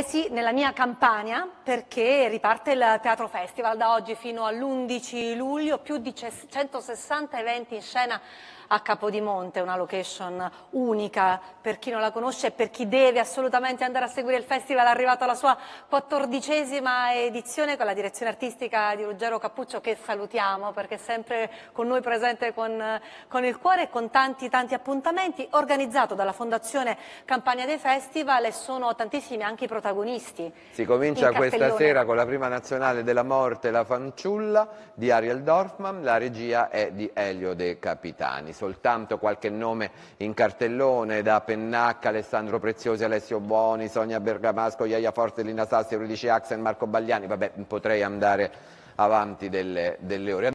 Eh sì, nella mia campagna perché riparte il Teatro Festival da oggi fino all'11 luglio, più di 160 eventi in scena a Capodimonte, una location unica per chi non la conosce e per chi deve assolutamente andare a seguire il festival, è arrivata la sua quattordicesima edizione con la direzione artistica di Ruggero Cappuccio che salutiamo perché è sempre con noi presente con, con il cuore e con tanti tanti appuntamenti, organizzato dalla Fondazione Campania dei Festival e sono tantissimi anche i protagonisti protagonisti. Si comincia questa sera con la prima nazionale della morte, La fanciulla di Ariel Dorfman, la regia è di Elio De Capitani. Soltanto qualche nome in cartellone da Pennacca, Alessandro Preziosi, Alessio Buoni, Sonia Bergamasco, Iaia Forte, Lina Sassi, Rudici Axel, Marco Bagliani, vabbè potrei andare avanti delle, delle ore.